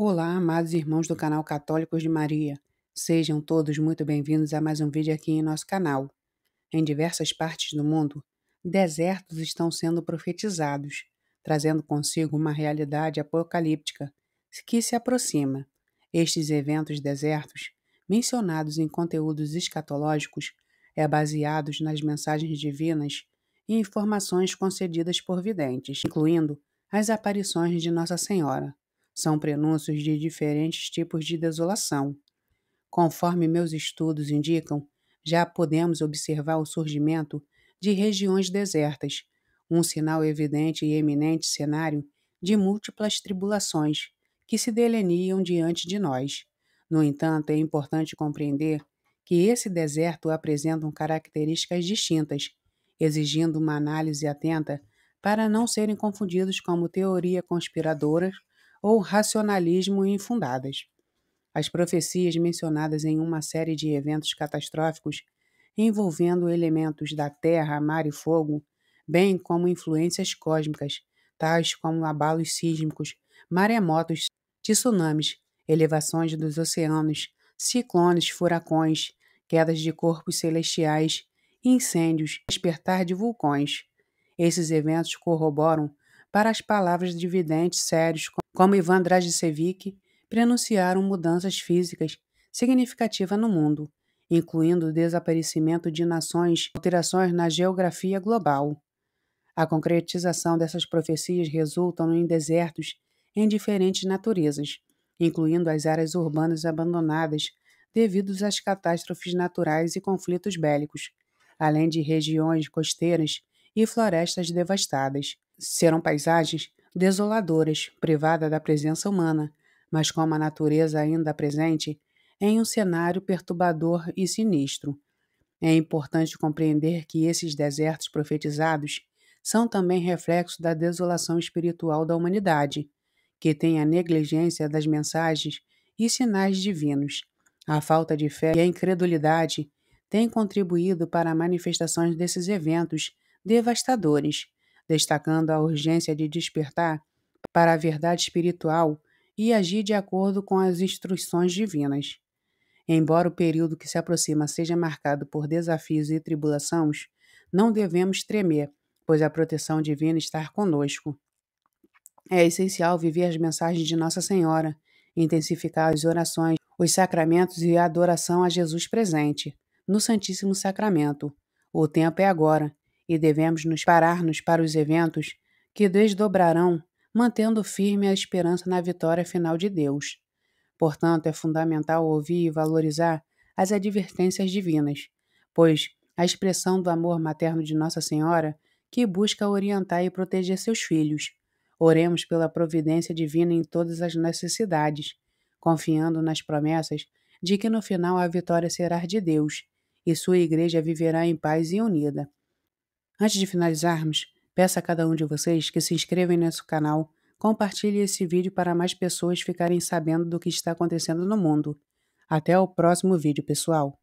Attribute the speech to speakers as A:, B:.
A: Olá, amados irmãos do canal Católicos de Maria. Sejam todos muito bem-vindos a mais um vídeo aqui em nosso canal. Em diversas partes do mundo, desertos estão sendo profetizados, trazendo consigo uma realidade apocalíptica que se aproxima. Estes eventos desertos, mencionados em conteúdos escatológicos, é baseados nas mensagens divinas e informações concedidas por videntes, incluindo as aparições de Nossa Senhora são prenúncios de diferentes tipos de desolação. Conforme meus estudos indicam, já podemos observar o surgimento de regiões desertas, um sinal evidente e eminente cenário de múltiplas tribulações que se deleniam diante de nós. No entanto, é importante compreender que esse deserto apresenta características distintas, exigindo uma análise atenta para não serem confundidos como teoria conspiradora ou racionalismo infundadas. As profecias mencionadas em uma série de eventos catastróficos envolvendo elementos da terra, mar e fogo, bem como influências cósmicas, tais como abalos sísmicos, maremotos, tsunamis, elevações dos oceanos, ciclones, furacões, quedas de corpos celestiais, incêndios, despertar de vulcões. Esses eventos corroboram para as palavras de videntes sérios como Ivan Dragicevic, prenunciaram mudanças físicas significativas no mundo, incluindo o desaparecimento de nações, alterações na geografia global. A concretização dessas profecias resulta em desertos em diferentes naturezas, incluindo as áreas urbanas abandonadas devido às catástrofes naturais e conflitos bélicos, além de regiões costeiras e florestas devastadas. Serão paisagens desoladoras, privada da presença humana, mas com a natureza ainda presente, em um cenário perturbador e sinistro. É importante compreender que esses desertos profetizados são também reflexo da desolação espiritual da humanidade, que tem a negligência das mensagens e sinais divinos. A falta de fé e a incredulidade têm contribuído para manifestações desses eventos devastadores, destacando a urgência de despertar para a verdade espiritual e agir de acordo com as instruções divinas. Embora o período que se aproxima seja marcado por desafios e tribulações, não devemos tremer, pois a proteção divina está conosco. É essencial viver as mensagens de Nossa Senhora, intensificar as orações, os sacramentos e a adoração a Jesus presente, no Santíssimo Sacramento. O tempo é agora e devemos nos parar-nos para os eventos que desdobrarão, mantendo firme a esperança na vitória final de Deus. Portanto, é fundamental ouvir e valorizar as advertências divinas, pois a expressão do amor materno de Nossa Senhora, que busca orientar e proteger seus filhos. Oremos pela providência divina em todas as necessidades, confiando nas promessas de que no final a vitória será de Deus e sua igreja viverá em paz e unida. Antes de finalizarmos, peço a cada um de vocês que se inscreva em nosso canal, compartilhe esse vídeo para mais pessoas ficarem sabendo do que está acontecendo no mundo. Até o próximo vídeo, pessoal!